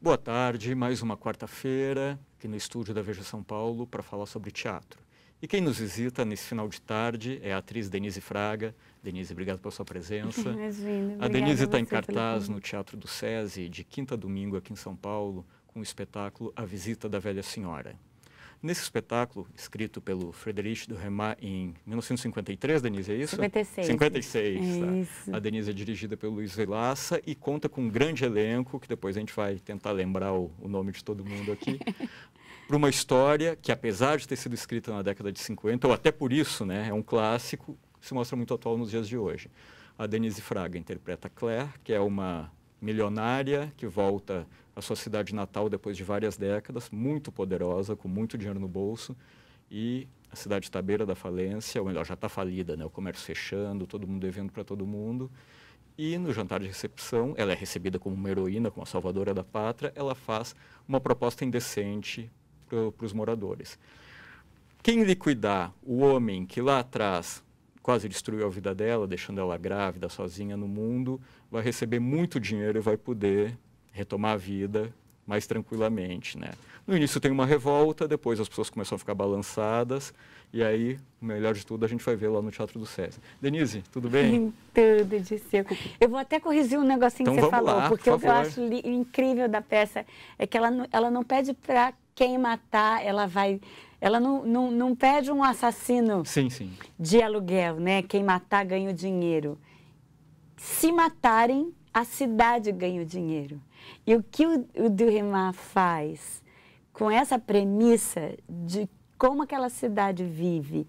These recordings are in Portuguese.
Boa tarde, mais uma quarta-feira aqui no estúdio da Veja São Paulo para falar sobre teatro. E quem nos visita nesse final de tarde é a atriz Denise Fraga. Denise, obrigado pela sua presença. a Denise está em cartaz no Teatro do SESI de quinta a domingo aqui em São Paulo com o espetáculo A Visita da Velha Senhora. Nesse espetáculo, escrito pelo Frederic do em 1953, Denise, é isso? 56. 56, tá? isso. A Denise é dirigida pelo Luiz Vilaça e conta com um grande elenco, que depois a gente vai tentar lembrar o, o nome de todo mundo aqui, para uma história que, apesar de ter sido escrita na década de 50, ou até por isso, né, é um clássico, se mostra muito atual nos dias de hoje. A Denise Fraga interpreta Claire, que é uma milionária que volta à sua cidade natal depois de várias décadas, muito poderosa, com muito dinheiro no bolso, e a cidade está à beira da falência, ou melhor, já está falida, né? o comércio fechando, todo mundo devendo para todo mundo. E no jantar de recepção, ela é recebida como uma heroína, como a salvadora da pátria, ela faz uma proposta indecente para os moradores. Quem liquidar o homem que lá atrás quase destruiu a vida dela, deixando ela grávida, sozinha no mundo, vai receber muito dinheiro e vai poder retomar a vida mais tranquilamente, né? No início tem uma revolta, depois as pessoas começam a ficar balançadas e aí, o melhor de tudo, a gente vai ver lá no Teatro do César. Denise, tudo bem? tudo de seco. Eu vou até corrigir um negocinho então, que você falou, lá, porque por o que eu acho incrível da peça é que ela, ela não pede para quem matar, ela vai ela não, não, não pede um assassino sim, sim. de aluguel, né? Quem matar ganha o dinheiro. Se matarem, a cidade ganha o dinheiro. E o que o, o Duhamel faz com essa premissa de como aquela cidade vive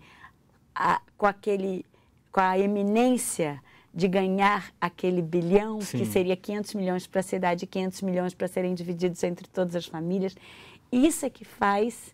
a, com aquele com a eminência de ganhar aquele bilhão, Sim. que seria 500 milhões para a cidade, 500 milhões para serem divididos entre todas as famílias. Isso é que faz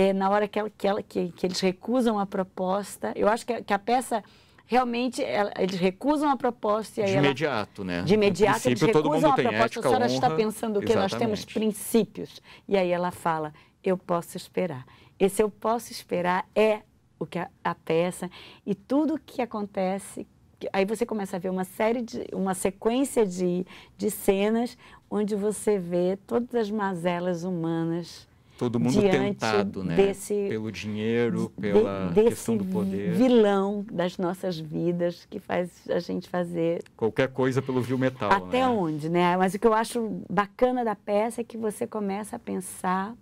é, na hora que, ela, que, ela, que, que, eles recusam a proposta. Eu acho que, que a peça realmente ela, eles recusam a proposta. de imediato, né? De imediato, eles recusam a proposta. Ética, a senhora honra, está pensando o que Nós temos princípios. E aí ela fala, eu posso esperar. Esse eu posso esperar é o que a, a peça e tudo o que acontece aí você começa a ver uma série de uma sequência de, de cenas onde você vê todas as mazelas humanas todo mundo tentado, né? Desse, pelo dinheiro, pela de, questão do poder. vilão das nossas vidas que faz a gente fazer qualquer coisa pelo vil metal. Até né? onde, né? Mas o que eu acho bacana da peça é que você começa a pensar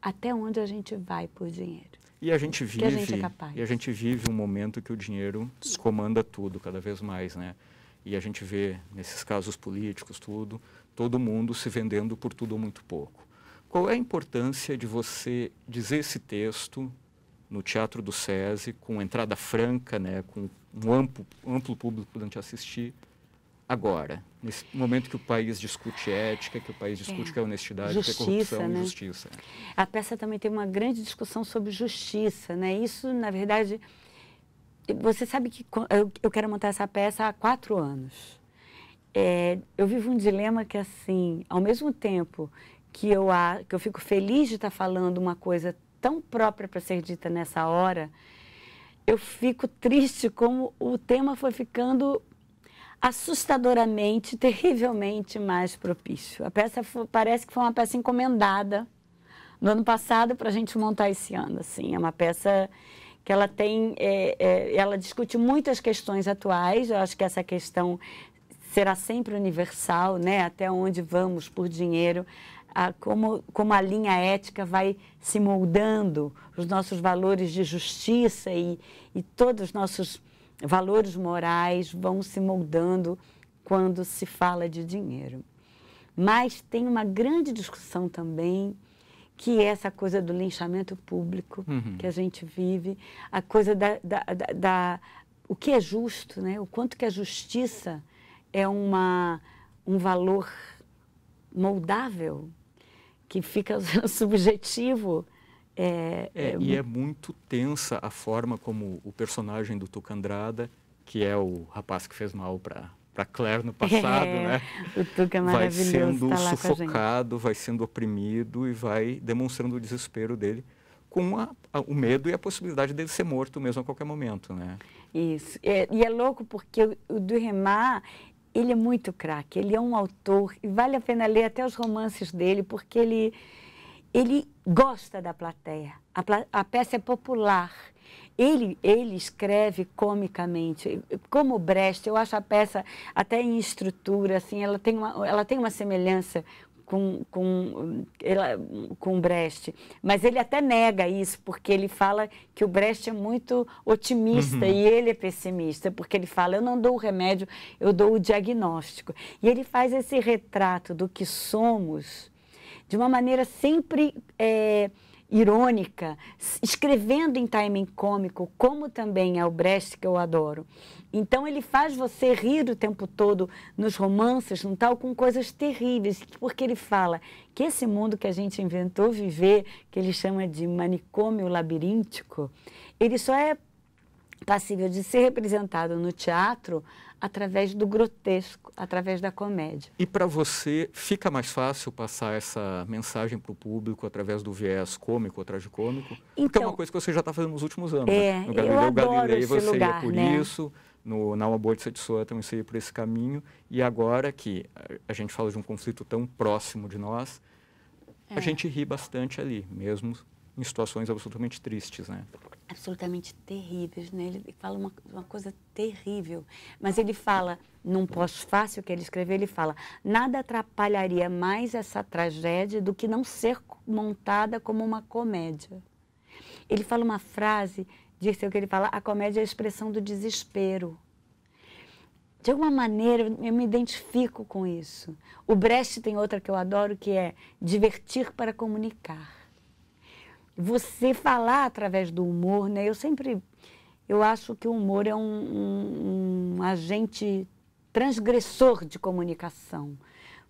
até onde a gente vai por dinheiro. E a gente vive, a gente é e a gente vive um momento que o dinheiro descomanda tudo cada vez mais, né? E a gente vê nesses casos políticos tudo, todo mundo se vendendo por tudo ou muito pouco qual é a importância de você dizer esse texto no Teatro do SESI, com entrada franca, né, com um amplo, amplo público podendo te assistir, agora, nesse momento que o país discute ética, que o país é. discute é. que é honestidade, justiça, que é corrupção né? e justiça. A peça também tem uma grande discussão sobre justiça, né? Isso, na verdade, você sabe que eu quero montar essa peça há quatro anos. É, eu vivo um dilema que, assim, ao mesmo tempo que eu, que eu fico feliz de estar tá falando uma coisa tão própria para ser dita nessa hora, eu fico triste como o tema foi ficando assustadoramente, terrivelmente mais propício. A peça foi, parece que foi uma peça encomendada no ano passado para a gente montar esse ano. Assim, é uma peça que ela tem, é, é, ela discute muitas questões atuais. Eu acho que essa questão será sempre universal, né? Até onde vamos por dinheiro? a, como, como a linha ética vai se moldando, os nossos valores de justiça e, e todos os nossos valores morais vão se moldando quando se fala de dinheiro. Mas tem uma grande discussão também que é essa coisa do linchamento público uhum. que a gente vive, a coisa da, da, da, da, o que é justo, né? O quanto que a justiça é uma um valor moldável, que fica subjetivo. É, é, é e é muito tensa a forma como o personagem do Andrada, que é o rapaz que fez mal para para Claire no passado, é, né? O Tuca é vai tá sendo tá sufocado, vai sendo oprimido e vai demonstrando o desespero dele com a, a, o medo e a possibilidade dele ser morto mesmo a qualquer momento, né? Isso. É, e é louco porque o, o Duhamel, ele é muito craque, ele é um autor e vale a pena ler até os romances dele, porque ele, ele gosta da plateia. A, a peça é popular. Ele, ele escreve comicamente, como Brecht, eu acho a peça até em estrutura, assim, ela tem uma, ela tem uma semelhança com, com, ele com Brecht. Mas ele até nega isso, porque ele fala que o Brecht é muito otimista uhum. e ele é pessimista, porque ele fala: eu não dou o remédio, eu dou o diagnóstico. E ele faz esse retrato do que somos de uma maneira sempre. É, irônica, escrevendo em timing cômico, como também é o Brecht, que eu adoro. Então ele faz você rir o tempo todo nos romances, no tal, com coisas terríveis, porque ele fala que esse mundo que a gente inventou viver, que ele chama de manicômio labiríntico, ele só é passível de ser representado no teatro através do grotesco, através da comédia. E para você, fica mais fácil passar essa mensagem para o público através do viés cômico ou tragicômico? Então, Porque é uma então, coisa que você já está fazendo nos últimos anos. Né? É, né? No Galileu eu Galilei você lugar, ia por né? isso, no Na Boa de Setsuan também você ia por esse caminho. E agora que a gente fala de um conflito tão próximo de nós, é. a gente ri bastante ali, mesmo em situações absolutamente tristes, né? absolutamente terríveis, né? Ele fala uma, uma coisa terrível, mas ele fala num pós-fácil que ele escreveu, ele fala: nada atrapalharia mais essa tragédia do que não ser montada como uma comédia. Ele fala uma frase, disse o que ele fala: a comédia é a expressão do desespero. De alguma maneira, eu me identifico com isso. O Brecht tem outra que eu adoro, que é divertir para comunicar você falar através do humor, né? Eu sempre, eu acho que o humor é um, um, um agente transgressor de comunicação,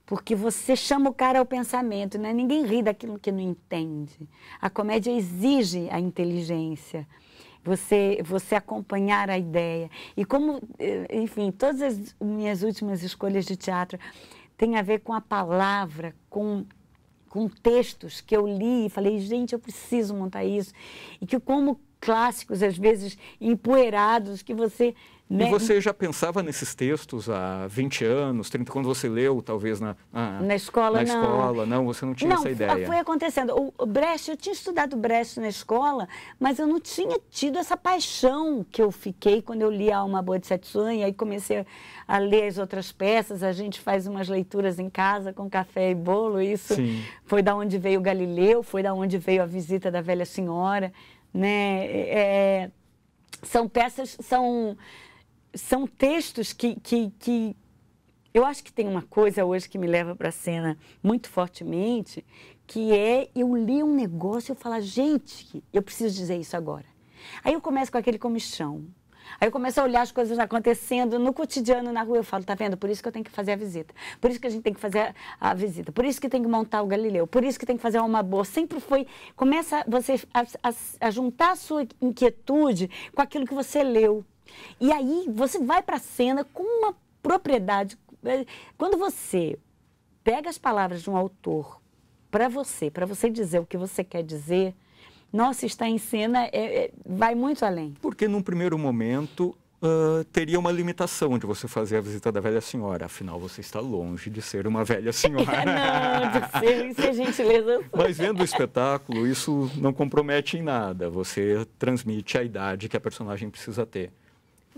porque você chama o cara ao pensamento, né? Ninguém ri daquilo que não entende. A comédia exige a inteligência você você acompanhar a ideia. E como, eh, enfim, todas as minhas últimas escolhas de teatro têm a ver com a palavra, com com textos que eu li e falei, gente, eu preciso montar isso. E que como clássicos, às vezes empoeirados, que você e né? você já pensava nesses textos há 20 anos, 30, quando você leu, talvez, na, na, na escola? Na não. escola, não, você não tinha não, essa ideia. Foi acontecendo. O Brecht, eu tinha estudado Brecht na escola, mas eu não tinha tido essa paixão que eu fiquei quando eu li a Alma Boa de Setsuan, e aí comecei a ler as outras peças, a gente faz umas leituras em casa com café e bolo, isso Sim. foi da onde veio o Galileu, foi da onde veio a visita da velha senhora, né? É, é são peças, são são textos que, que, que, eu acho que tem uma coisa hoje que me leva para a cena muito fortemente, que é eu li um negócio e eu falar, gente, eu preciso dizer isso agora. Aí eu começo com aquele comichão. Aí eu começo a olhar as coisas acontecendo no cotidiano, na rua, eu falo, tá vendo? Por isso que eu tenho que fazer a visita. Por isso que a gente tem que fazer a, a visita. Por isso que tem que montar o Galileu. Por isso que tem que fazer uma boa. Sempre foi. Começa você a, a, a juntar a sua inquietude com aquilo que você leu. E aí você vai para a cena com uma propriedade. É, quando você pega as palavras de um autor para você, para você dizer o que você quer dizer, nossa, está em cena é, é, vai muito além. Porque num primeiro momento Uh, teria uma limitação de você fazer a visita da velha senhora. Afinal, você está longe de ser uma velha senhora. não, de ser, isso é gentileza. Mas vendo o espetáculo, isso não compromete em nada. Você transmite a idade que a personagem precisa ter.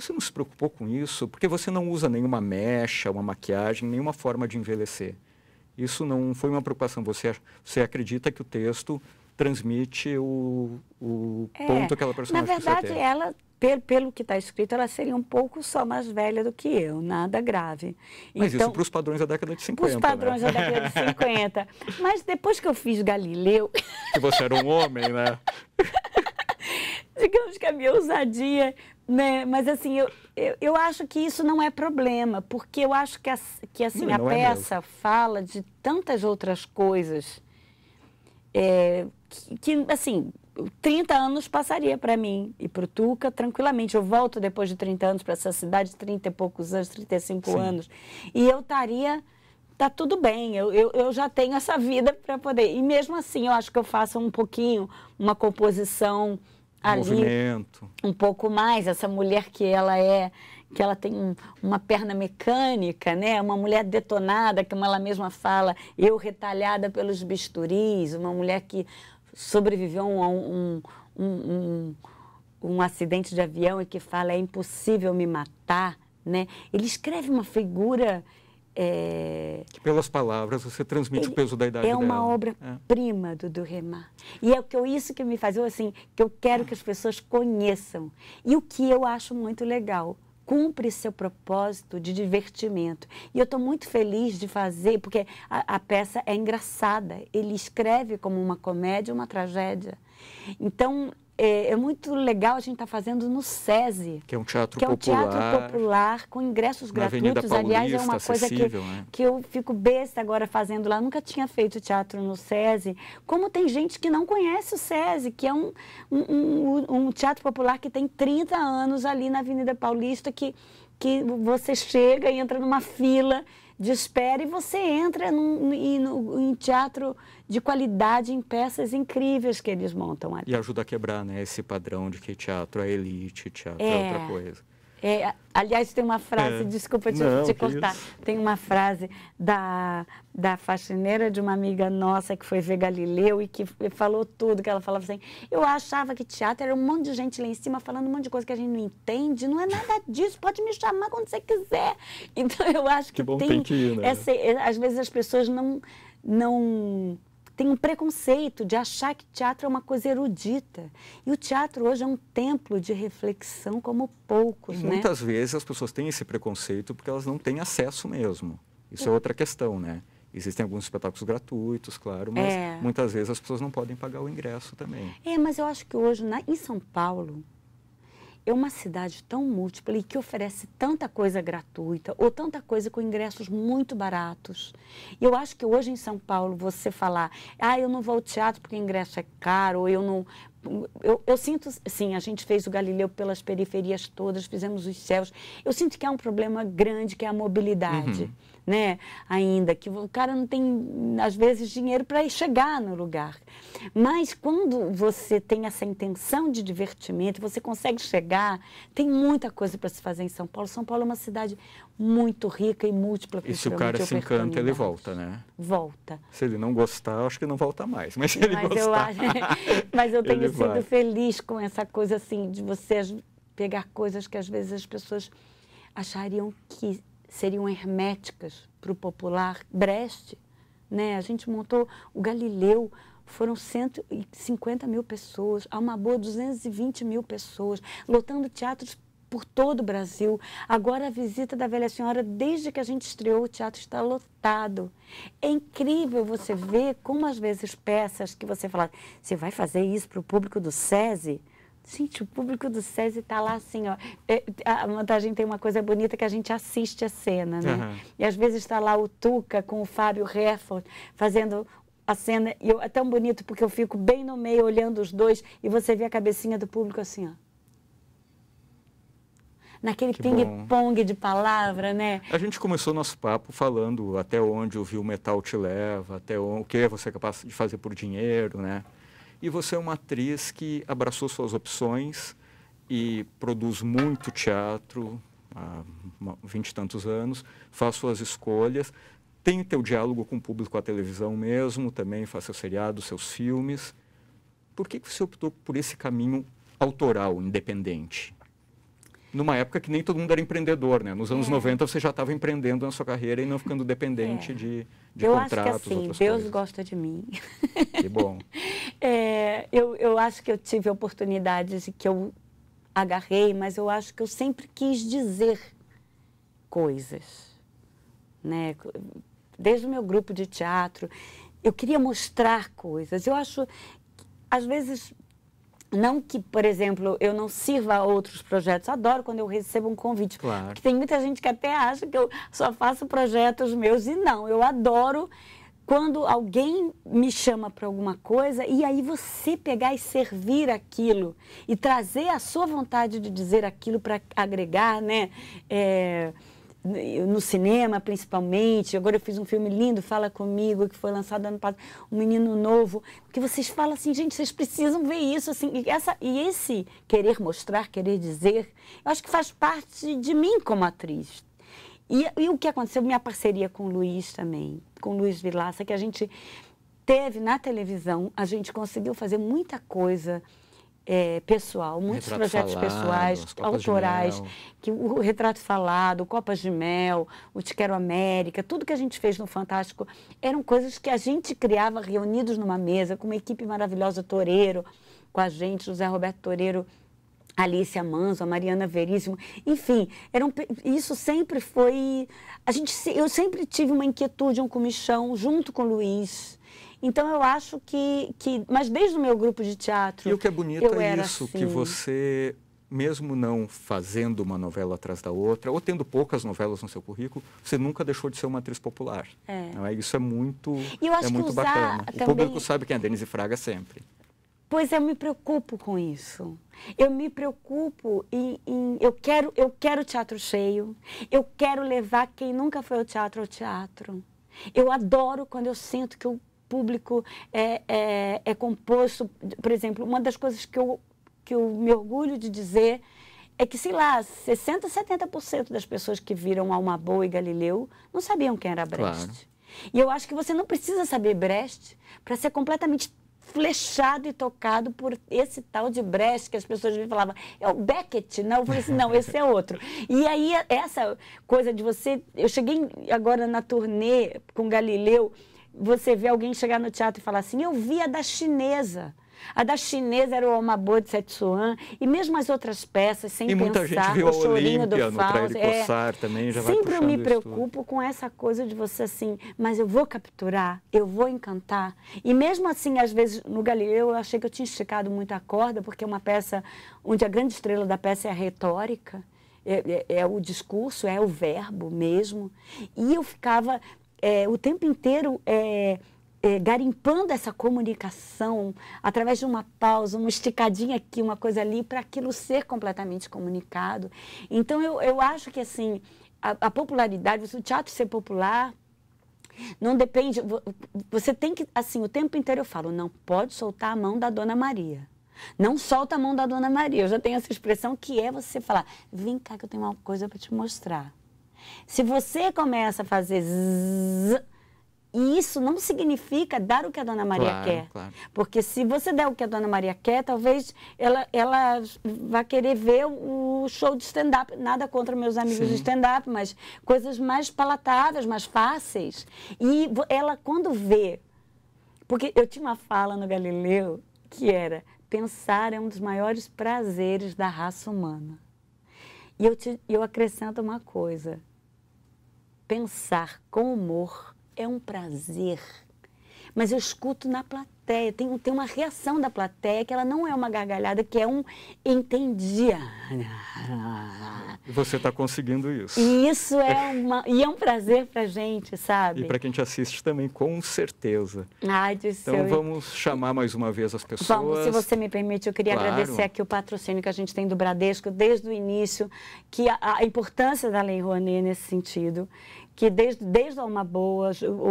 Você não se preocupou com isso porque você não usa nenhuma mecha, uma maquiagem, nenhuma forma de envelhecer. Isso não foi uma preocupação. Você, você acredita que o texto transmite o, o é, ponto que aquela personagem Na verdade, ela, pelo, pelo que está escrito, ela seria um pouco só mais velha do que eu, nada grave. Mas então, isso para os padrões da década de 50. Os né? padrões né? da década de 50. Mas depois que eu fiz Galileu. Que você era um homem, né? digamos que a minha ousadia né? Mas assim, eu, eu, eu, acho que isso não é problema, porque eu acho que, a, que assim, não, a não é peça é fala de tantas outras coisas é, que, que, assim, 30 anos passaria para mim e para o Tuca tranquilamente. Eu volto depois de 30 anos para essa cidade, 30 e poucos anos, 35 Sim. anos, e eu estaria tá tudo bem, eu, eu, eu, já tenho essa vida para poder. E mesmo assim, eu acho que eu faço um pouquinho uma composição ali Movimento. um pouco mais essa mulher que ela é que ela tem um, uma perna mecânica, né? Uma mulher detonada, como ela mesma fala, eu retalhada pelos bisturis, uma mulher que sobreviveu a um, um, um, um, acidente de avião e que fala é impossível me matar, né? Ele escreve uma figura é... Que pelas palavras você transmite Ele o peso da idade É uma obra-prima é. do Durema. E é o que eu, isso que me faz, eu, assim, que eu quero que as pessoas conheçam. E o que eu acho muito legal, cumpre seu propósito de divertimento. E eu estou muito feliz de fazer, porque a, a, peça é engraçada. Ele escreve como uma comédia, uma tragédia. Então, é, é muito legal a gente estar tá fazendo no SESI. Que é um teatro que popular. Que é um teatro popular, com ingressos gratuitos. Paulista, Aliás, é uma coisa que, né? que eu fico besta agora fazendo lá. Nunca tinha feito teatro no SESI. Como tem gente que não conhece o SESI, que é um, um, um, um teatro popular que tem 30 anos ali na Avenida Paulista, que que você chega e entra numa fila de espera e você entra num, em, teatro de qualidade, em peças incríveis que eles montam ali. E ajuda a quebrar né, esse padrão de que teatro é elite, teatro é, é outra coisa. É, aliás, tem uma frase, é. desculpa te, Não, te cortar, tem uma frase da, da faxineira de uma amiga nossa que foi ver Galileu e que falou tudo, que ela falava assim, eu achava que teatro era um monte de gente lá em cima falando um monte de coisa que a gente não entende, não é nada disso, pode me chamar quando você quiser. Então eu acho que, que bom, tem, tem que ir, né? essa, eh, às vezes as pessoas não não tem um preconceito de achar que teatro é uma coisa erudita. E o teatro hoje é um templo de reflexão como poucos. E né? Muitas vezes as pessoas têm esse preconceito porque elas não têm acesso mesmo. Isso é, é outra questão, né? Existem alguns espetáculos gratuitos, claro, mas é. muitas vezes as pessoas não podem pagar o ingresso também. É, mas eu acho que hoje, na, em São Paulo, é uma cidade tão múltipla e que oferece tanta coisa gratuita ou tanta coisa com ingressos muito baratos. Eu acho que hoje em São Paulo você falar, ah, eu não vou ao teatro porque o ingresso é caro, ou eu não. Eu, eu sinto, sim, a gente fez o Galileu pelas periferias todas, fizemos os céus. Eu sinto que há é um problema grande que é a mobilidade. Uhum né? Ainda que o cara não tem às vezes dinheiro para chegar no lugar. Mas quando você tem essa intenção de divertimento, você consegue chegar. Tem muita coisa para se fazer em São Paulo. São Paulo é uma cidade muito rica e múltipla. E se o cara se encanta, ele volta, né? Volta. Se ele não gostar, acho que não volta mais. Mas se ele mas gostar, eu acho... mas eu tenho sido vai. feliz com essa coisa assim de você pegar coisas que às vezes as pessoas achariam que seriam herméticas para o popular. Brest, né? a gente montou o Galileu, foram 150 mil pessoas, a uma boa 220 mil pessoas, lotando teatros por todo o Brasil. Agora a visita da Velha Senhora, desde que a gente estreou, o teatro está lotado. É incrível você ver como às vezes peças que você fala, você vai fazer isso para o público do SESI? Gente, o público do SESI está lá assim, ó. É, é, a montagem tem uma coisa bonita que a gente assiste a cena, né? Uhum. E às vezes está lá o Tuca com o Fábio Herford fazendo a cena. E eu, é tão bonito porque eu fico bem no meio olhando os dois e você vê a cabecinha do público assim, ó naquele ping-pong de palavra, né? A gente começou nosso papo falando até onde o vil metal te leva, até onde, o que você é capaz de fazer por dinheiro, né? E você é uma atriz que abraçou suas opções e produz muito teatro há vinte e tantos anos, faz suas escolhas, tem o teu diálogo com o público à televisão mesmo, também faz seus seriados, seus filmes. Por que, que você optou por esse caminho autoral, independente? numa época que nem todo mundo era empreendedor, né? Nos anos é. 90 você já estava empreendendo na sua carreira e não ficando dependente é. de, de eu contratos. Acho que assim, Deus coisas. gosta de mim. Que bom. é, eu, eu acho que eu tive oportunidades que eu agarrei, mas eu acho que eu sempre quis dizer coisas, né? Desde o meu grupo de teatro, eu queria mostrar coisas. Eu acho, às vezes não que, por exemplo, eu não sirva a outros projetos. Adoro quando eu recebo um convite. Claro. Porque tem muita gente que até acha que eu só faço projetos meus e não. Eu adoro quando alguém me chama para alguma coisa e aí você pegar e servir aquilo e trazer a sua vontade de dizer aquilo para agregar, né? É no cinema principalmente. Agora eu fiz um filme lindo, Fala Comigo, que foi lançado ano passado, um menino novo, que vocês falam assim, gente, vocês precisam ver isso, assim, e, essa, e esse querer mostrar, querer dizer, eu acho que faz parte de mim como atriz. E, e o que aconteceu, minha parceria com o Luiz também, com o Luiz Vilaça, que a gente teve na televisão, a gente conseguiu fazer muita coisa é, pessoal, muitos retrato projetos falado, pessoais, autorais, que o Retrato Falado, Copas de Mel, o Te Quero América, tudo que a gente fez no Fantástico eram coisas que a gente criava reunidos numa mesa, com uma equipe maravilhosa, Toreiro, com a gente, José Roberto Toreiro. Alicia Manso, a Mariana Veríssimo, enfim, eram, isso sempre foi. A gente, eu sempre tive uma inquietude, um comichão, junto com o Luiz, então eu acho que, que. Mas desde o meu grupo de teatro. E o que é bonito é isso, assim. que você, mesmo não fazendo uma novela atrás da outra, ou tendo poucas novelas no seu currículo, você nunca deixou de ser uma atriz popular. É. Não é? Isso é muito, e eu acho é muito usar bacana. Também... O público sabe quem é Denise Fraga sempre. Pois eu me preocupo com isso. Eu me preocupo em, em, eu quero eu quero teatro cheio. Eu quero levar quem nunca foi ao teatro ao teatro. Eu adoro quando eu sinto que eu público é, é, é composto, por exemplo, uma das coisas que eu, que eu me orgulho de dizer é que, sei lá, 60%, 70% das pessoas que viram Alma Boa e Galileu não sabiam quem era Brecht. Claro. E eu acho que você não precisa saber Brecht para ser completamente flechado e tocado por esse tal de Brecht, que as pessoas me falavam, é o Beckett, não? Eu falei assim, não, esse é outro. E aí, essa coisa de você... Eu cheguei agora na turnê com Galileu você vê alguém chegar no teatro e falar assim: Eu vi a da chinesa. A da chinesa era o Omabô de Setsuan, e mesmo as outras peças, sem e pensar, muita gente viu o chorinho do Fausto. É, também, já sempre eu me preocupo com essa coisa de você assim, mas eu vou capturar, eu vou encantar. E mesmo assim, às vezes, no Galileu, eu achei que eu tinha esticado muito a corda, porque é uma peça onde a grande estrela da peça é a retórica. É, é, é, o discurso, é o verbo mesmo. E eu ficava é, o tempo inteiro é, é, garimpando essa comunicação através de uma pausa, uma esticadinha aqui, uma coisa ali, para aquilo ser completamente comunicado. Então, eu, eu acho que assim, a, a popularidade, o teatro ser popular, não depende. Você tem que, assim, o tempo inteiro eu falo, não pode soltar a mão da Dona Maria. Não solta a mão da Dona Maria. Eu já tenho essa expressão que é você falar, vem cá que eu tenho uma coisa para te mostrar. Se você começa a fazer zzz, e isso não significa dar o que a Dona Maria claro, quer. Claro. Porque se você der o que a Dona Maria quer, talvez ela, ela vá querer ver o show de stand-up. Nada contra meus amigos Sim. de stand-up, mas coisas mais palatáveis, mais fáceis. E ela, quando vê. Porque eu tinha uma fala no Galileu que era: pensar é um dos maiores prazeres da raça humana. E eu, te, eu acrescento uma coisa pensar com humor é um prazer. Mas eu escuto na plateia, tem, tem uma reação da plateia que ela não é uma gargalhada, que é um entendia. Você está conseguindo isso. E isso é, uma, e é um prazer para gente, sabe? E para quem te assiste também, com certeza. Ai, Dirceu, então vamos chamar mais uma vez as pessoas. Vamos, se você me permite, eu queria claro. agradecer aqui o patrocínio que a gente tem do Bradesco desde o início, que a, a importância da Lei Rouanet nesse sentido que desde, desde a Alma Boa, o, o,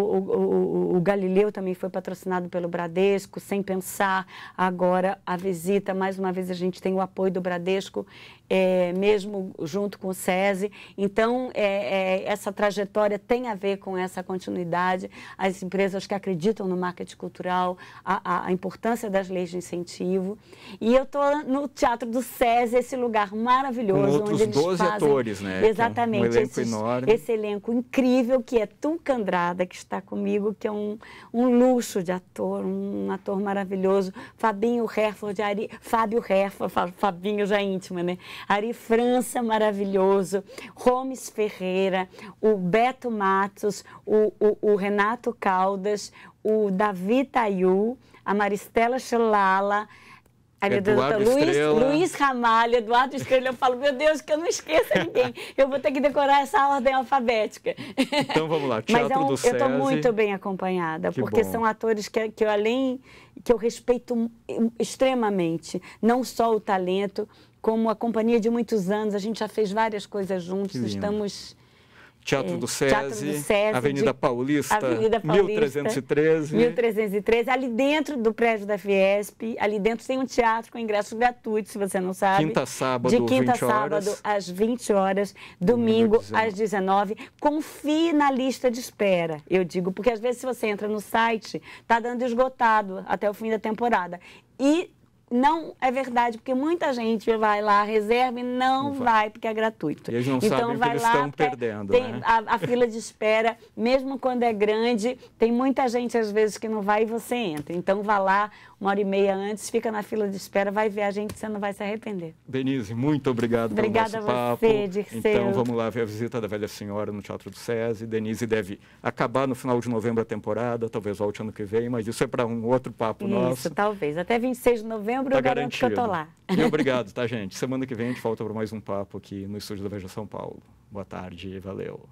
o, o, Galileu também foi patrocinado pelo Bradesco, sem pensar, agora a visita, mais uma vez a gente tem o apoio do Bradesco, é, mesmo junto com o SESI, então é, é, essa trajetória tem a ver com essa continuidade, as empresas que acreditam no marketing cultural, a, a, a importância das leis de incentivo, e eu estou no Teatro do SESI, esse lugar maravilhoso, com outros onde eles 12 fazem, atores, né? É Exatamente, um elenco esses, enorme. esse elenco incrível, incrível que é Tuca Andrada, que está comigo, que é um, um luxo de ator, um, ator maravilhoso. Fabinho Herford, Ari, Fábio Herford, Fabinho já é íntima, né? Ari França, maravilhoso. Romes Ferreira, o Beto Matos, o, o, o Renato Caldas, o Davi Tayu, a Maristela Chelala, Eduardo Luiz, Ramalha, Luiz Ramalho, Eduardo Estrela, eu falo, meu Deus, que eu não esqueça ninguém. Eu vou ter que decorar essa ordem alfabética. Então vamos lá, Teatro Mas é um, do Eu estou muito bem acompanhada, que porque bom. são atores que, que eu além, que eu respeito extremamente, não só o talento, como a companhia de muitos anos, a gente já fez várias coisas juntos, estamos Teatro do SESI, é, Teatro do SESI Avenida, de... Paulista, Avenida Paulista, 1313. 1313, ali dentro do prédio da Fiesp, ali dentro tem um teatro com ingresso gratuito, se você não sabe. Quinta, sábado, De quinta, sábado, horas, às 20 horas, domingo, domingo 19. às 19. Confie na lista de espera, eu digo, porque às vezes se você entra no site, está dando esgotado até o fim da temporada. E não é verdade, porque muita gente vai lá, reserva e não, não vai. vai. porque é gratuito. Eles não então, sabem vai que eles lá, estão perdendo. Tem, né? a, a, fila de espera, mesmo quando é grande, tem muita gente às vezes que não vai e você entra. Então vá lá uma hora e meia antes, fica na fila de espera, vai ver a gente, você não vai se arrepender. Denise, muito obrigado Obrigada pelo nosso a Você, Dirceu. Então vamos lá ver a visita da velha senhora no Teatro do SESI. Denise deve acabar no final de novembro a temporada, talvez volte ano que vem, mas isso é para um outro papo isso, nosso. Isso, talvez. Até 26 de novembro setembro, tá garantido. que eu tô lá. E obrigado, tá, gente? Semana que vem a gente volta para mais um papo aqui no estúdio da Veja São Paulo. Boa tarde e valeu.